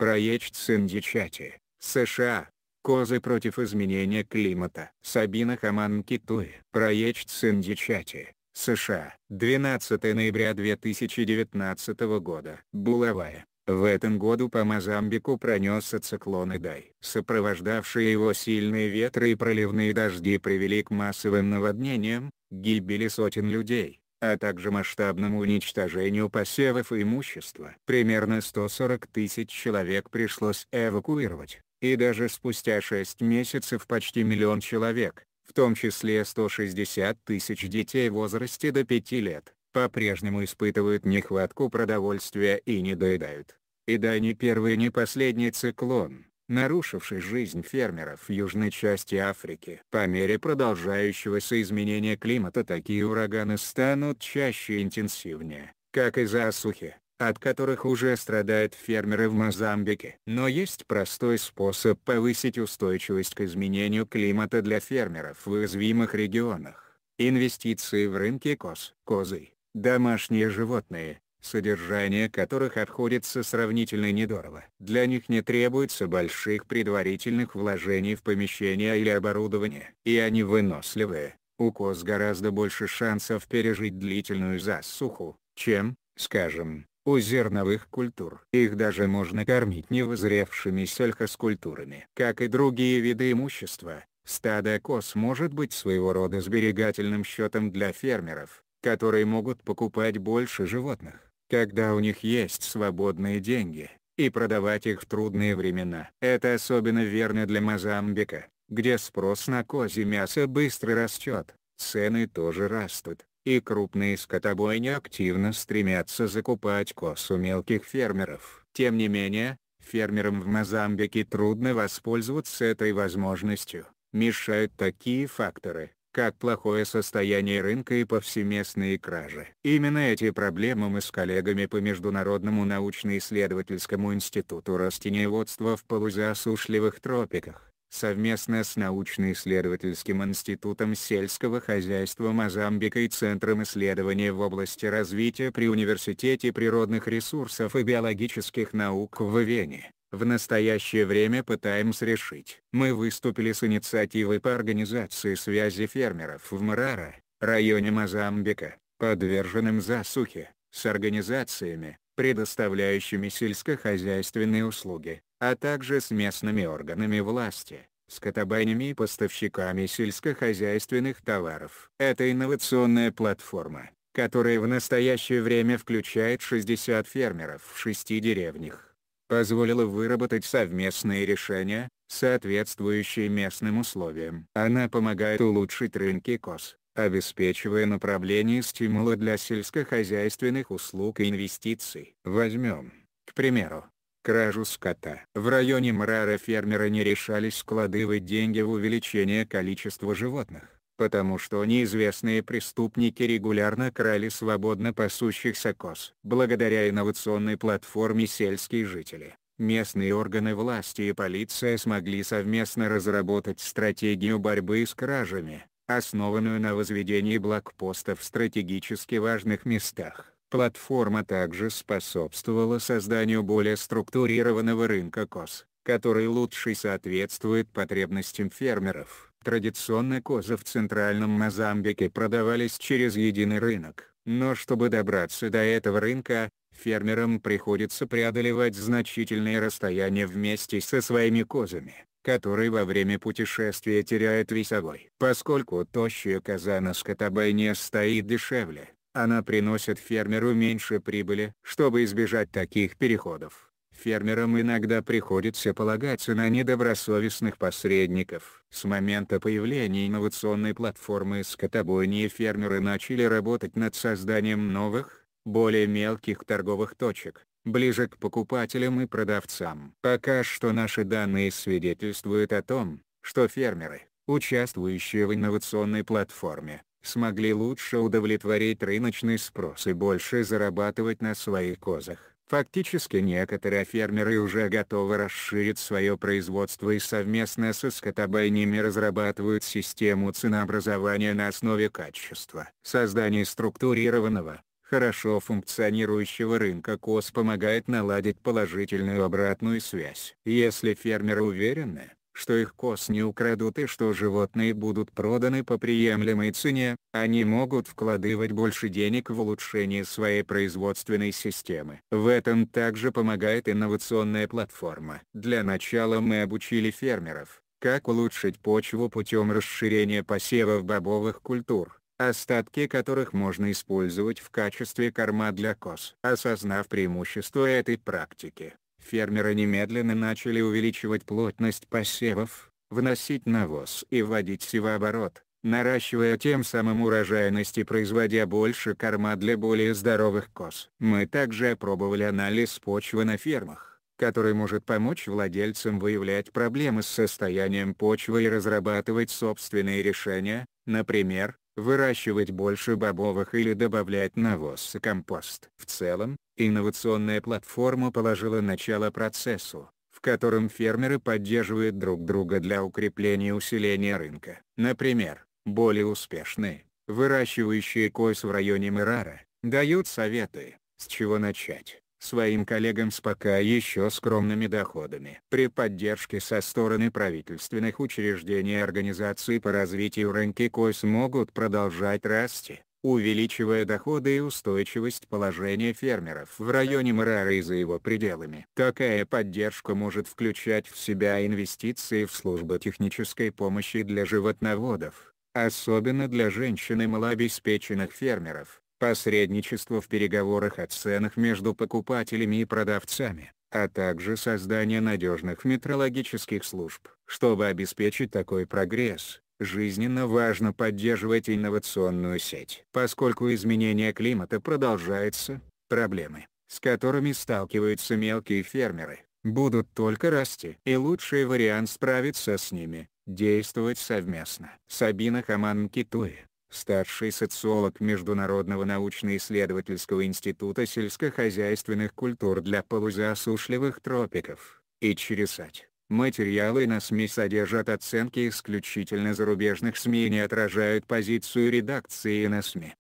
Проект Синдичати, США. Козы против изменения климата. Сабина Хаман Китуи. Проект Синдичати, США. 12 ноября 2019 года. Булавая. В этом году по Мозамбику пронесся циклон Идай. Сопровождавшие его сильные ветры и проливные дожди привели к массовым наводнениям, гибели сотен людей а также масштабному уничтожению посевов и имущества. Примерно 140 тысяч человек пришлось эвакуировать, и даже спустя 6 месяцев почти миллион человек, в том числе 160 тысяч детей в возрасте до 5 лет, по-прежнему испытывают нехватку продовольствия и недоедают. И да не первый не последний циклон нарушивший жизнь фермеров в южной части Африки. По мере продолжающегося изменения климата такие ураганы станут чаще и интенсивнее, как и засухи, от которых уже страдают фермеры в Мозамбике. Но есть простой способ повысить устойчивость к изменению климата для фермеров в уязвимых регионах. Инвестиции в рынки коз, козы, домашние животные, содержание которых отходится сравнительно недорого. Для них не требуется больших предварительных вложений в помещения или оборудование. И они выносливые. У коз гораздо больше шансов пережить длительную засуху, чем, скажем, у зерновых культур. Их даже можно кормить невозревшими сельхозкультурами. Как и другие виды имущества, стадо коз может быть своего рода сберегательным счетом для фермеров, которые могут покупать больше животных когда у них есть свободные деньги, и продавать их в трудные времена. Это особенно верно для Мозамбика, где спрос на козье мясо быстро растет, цены тоже растут, и крупные скотобойни активно стремятся закупать косу мелких фермеров. Тем не менее, фермерам в Мозамбике трудно воспользоваться этой возможностью, мешают такие факторы, как плохое состояние рынка и повсеместные кражи. Именно эти проблемы мы с коллегами по Международному научно-исследовательскому институту растениеводства в полузасушливых тропиках, совместно с научно-исследовательским институтом сельского хозяйства Мозамбика и Центром исследований в области развития при Университете природных ресурсов и биологических наук в Вене в настоящее время пытаемся решить. Мы выступили с инициативой по организации связи фермеров в Марара, районе Мозамбика, подверженным засухе, с организациями, предоставляющими сельскохозяйственные услуги, а также с местными органами власти, скотобойнями и поставщиками сельскохозяйственных товаров. Это инновационная платформа, которая в настоящее время включает 60 фермеров в шести деревнях позволила выработать совместные решения, соответствующие местным условиям. Она помогает улучшить рынки КОС, обеспечивая направление стимула для сельскохозяйственных услуг и инвестиций. Возьмем, к примеру, кражу скота. В районе Мрара фермеры не решались складывать деньги в увеличение количества животных потому что неизвестные преступники регулярно крали свободно пасущихся коз. Благодаря инновационной платформе «Сельские жители» местные органы власти и полиция смогли совместно разработать стратегию борьбы с кражами, основанную на возведении блокпостов в стратегически важных местах. Платформа также способствовала созданию более структурированного рынка КОС который лучше соответствует потребностям фермеров. Традиционно козы в центральном Мозамбике продавались через единый рынок, но чтобы добраться до этого рынка, фермерам приходится преодолевать значительные расстояния вместе со своими козами, которые во время путешествия теряют весовой. Поскольку тощая коза на скотобойне стоит дешевле, она приносит фермеру меньше прибыли. Чтобы избежать таких переходов, фермерам иногда приходится полагаться на недобросовестных посредников. С момента появления инновационной платформы скотобойни фермеры начали работать над созданием новых, более мелких торговых точек, ближе к покупателям и продавцам. Пока что наши данные свидетельствуют о том, что фермеры, участвующие в инновационной платформе, смогли лучше удовлетворить рыночный спрос и больше зарабатывать на своих козах. Фактически некоторые фермеры уже готовы расширить свое производство и совместно со скотобойнями разрабатывают систему ценообразования на основе качества. Создание структурированного, хорошо функционирующего рынка КОС помогает наладить положительную обратную связь. Если фермеры уверены, что их коз не украдут и что животные будут проданы по приемлемой цене, они могут вкладывать больше денег в улучшение своей производственной системы. В этом также помогает инновационная платформа. Для начала мы обучили фермеров, как улучшить почву путем расширения посевов бобовых культур остатки которых можно использовать в качестве корма для коз. Осознав преимущество этой практики, фермеры немедленно начали увеличивать плотность посевов, вносить навоз и вводить севооборот, наращивая тем самым урожайность и производя больше корма для более здоровых коз. Мы также опробовали анализ почвы на фермах, который может помочь владельцам выявлять проблемы с состоянием почвы и разрабатывать собственные решения, например, выращивать больше бобовых или добавлять навоз и компост. В целом, инновационная платформа положила начало процессу, в котором фермеры поддерживают друг друга для укрепления усиления рынка. Например, более успешные, выращивающие коис в районе Мирара, дают советы, с чего начать, своим коллегам с пока еще скромными доходами. При поддержке со стороны правительственных учреждений и организаций по развитию рынки КОЙ смогут продолжать расти, увеличивая доходы и устойчивость положения фермеров в районе Мрары и за его пределами. Такая поддержка может включать в себя инвестиции в службы технической помощи для животноводов, особенно для женщин и малообеспеченных фермеров посредничество в переговорах о ценах между покупателями и продавцами, а также создание надежных метрологических служб. Чтобы обеспечить такой прогресс, жизненно важно поддерживать инновационную сеть. Поскольку изменение климата продолжается, проблемы, с которыми сталкиваются мелкие фермеры, будут только расти. И лучший вариант справиться с ними – действовать совместно. Сабина Хаман Китуи старший социолог Международного научно-исследовательского института сельскохозяйственных культур для полузасушливых тропиков, и Чересать. Материалы на СМИ содержат оценки исключительно зарубежных СМИ и не отражают позицию редакции на СМИ.